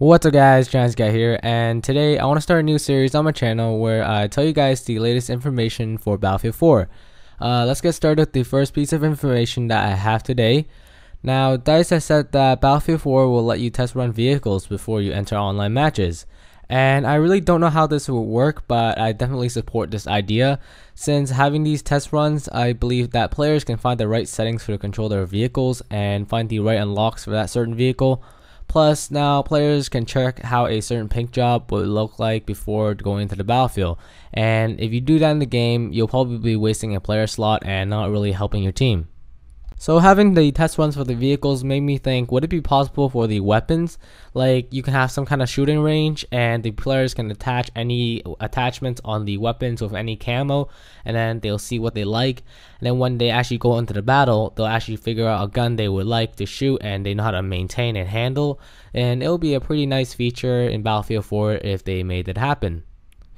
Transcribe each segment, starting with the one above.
What's up guys, Giants Guy here, and today I want to start a new series on my channel where I tell you guys the latest information for Battlefield 4. Uh, let's get started with the first piece of information that I have today. Now, DICE has said that Battlefield 4 will let you test run vehicles before you enter online matches. And I really don't know how this will work, but I definitely support this idea. Since having these test runs, I believe that players can find the right settings for to control their vehicles and find the right unlocks for that certain vehicle Plus, now players can check how a certain pink job would look like before going to the battlefield. And if you do that in the game, you'll probably be wasting a player slot and not really helping your team. So having the test runs for the vehicles made me think, would it be possible for the weapons, like you can have some kind of shooting range and the players can attach any attachments on the weapons with any camo and then they'll see what they like. And then when they actually go into the battle, they'll actually figure out a gun they would like to shoot and they know how to maintain and handle. And it'll be a pretty nice feature in Battlefield 4 if they made it happen.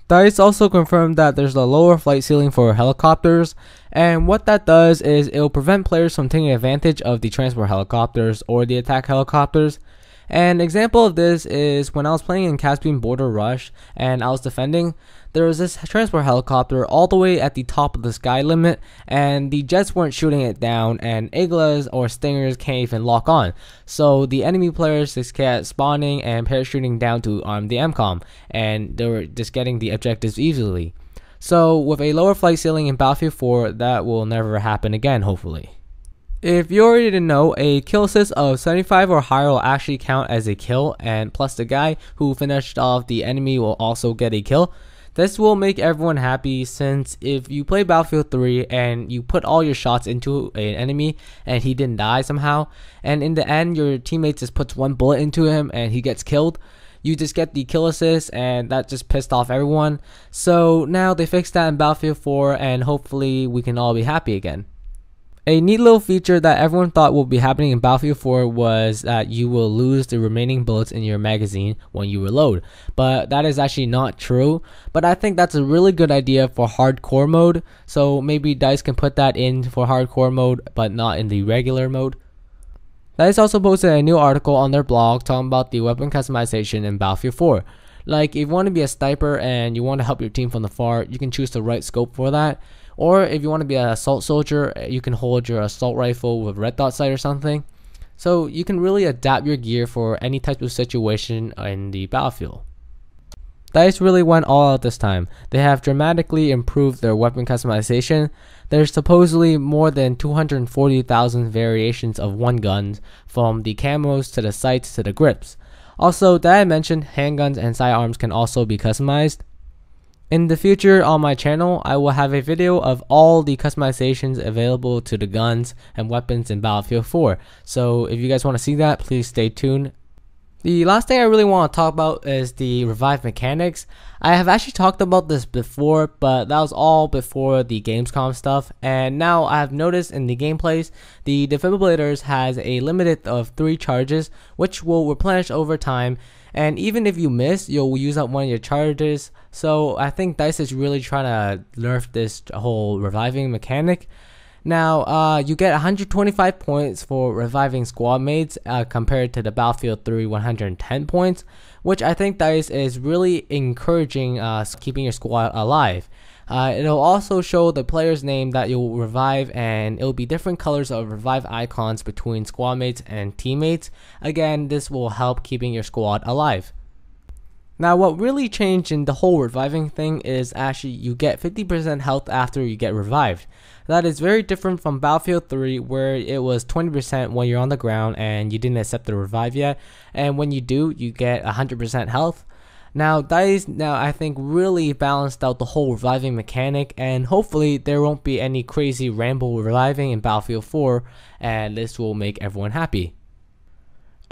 Dice also confirmed that there's a lower flight ceiling for helicopters, and what that does is it'll prevent players from taking advantage of the transport helicopters or the attack helicopters, an example of this is when I was playing in Caspian Border Rush and I was defending, there was this transport helicopter all the way at the top of the sky limit and the jets weren't shooting it down and Iglas or Stingers can't even lock on. So the enemy players just kept spawning and parachuting down to arm um, the MCOM and they were just getting the objectives easily. So with a lower flight ceiling in Battlefield 4, that will never happen again hopefully. If you already didn't know, a kill assist of 75 or higher will actually count as a kill, and plus the guy who finished off the enemy will also get a kill. This will make everyone happy since if you play Battlefield 3 and you put all your shots into an enemy and he didn't die somehow, and in the end your teammate just puts one bullet into him and he gets killed, you just get the kill assist and that just pissed off everyone. So now they fixed that in Battlefield 4 and hopefully we can all be happy again. A neat little feature that everyone thought would be happening in Battlefield 4 was that you will lose the remaining bullets in your magazine when you reload, but that is actually not true. But I think that's a really good idea for hardcore mode, so maybe DICE can put that in for hardcore mode, but not in the regular mode. DICE also posted a new article on their blog talking about the weapon customization in Battlefield 4. Like if you want to be a sniper and you want to help your team from the far, you can choose the right scope for that. Or if you want to be an assault soldier, eh, you can hold your assault rifle with red dot sight or something. So you can really adapt your gear for any type of situation in the battlefield. DICE really went all out this time. They have dramatically improved their weapon customization. There's supposedly more than 240,000 variations of one guns, from the camos to the sights to the grips. Also, that I mentioned, handguns and sidearms can also be customized. In the future on my channel, I will have a video of all the customizations available to the guns and weapons in Battlefield 4. So if you guys want to see that, please stay tuned the last thing I really want to talk about is the revive mechanics. I have actually talked about this before, but that was all before the Gamescom stuff, and now I have noticed in the gameplays, the defibrillators has a limited of 3 charges, which will replenish over time, and even if you miss, you'll use up one of your charges, so I think DICE is really trying to nerf this whole reviving mechanic. Now, uh, you get 125 points for reviving squad mates uh, compared to the Battlefield 3 110 points, which I think that is, is really encouraging uh, keeping your squad alive. Uh, it'll also show the player's name that you'll revive, and it'll be different colors of revive icons between squad mates and teammates. Again, this will help keeping your squad alive. Now, what really changed in the whole reviving thing is actually you get 50% health after you get revived. That is very different from Battlefield 3, where it was 20% when you're on the ground and you didn't accept the revive yet, and when you do, you get 100% health. Now, that is now I think really balanced out the whole reviving mechanic, and hopefully, there won't be any crazy ramble reviving in Battlefield 4, and this will make everyone happy.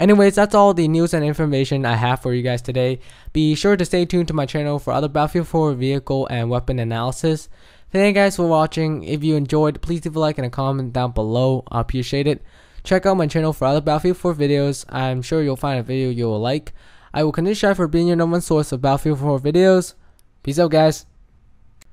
Anyways, that's all the news and information I have for you guys today. Be sure to stay tuned to my channel for other Battlefield 4 vehicle and weapon analysis. Thank you guys for watching. If you enjoyed, please leave a like and a comment down below. I appreciate it. Check out my channel for other Battlefield 4 videos. I'm sure you'll find a video you'll like. I will continue to for being your number one source of Battlefield 4 videos. Peace out guys.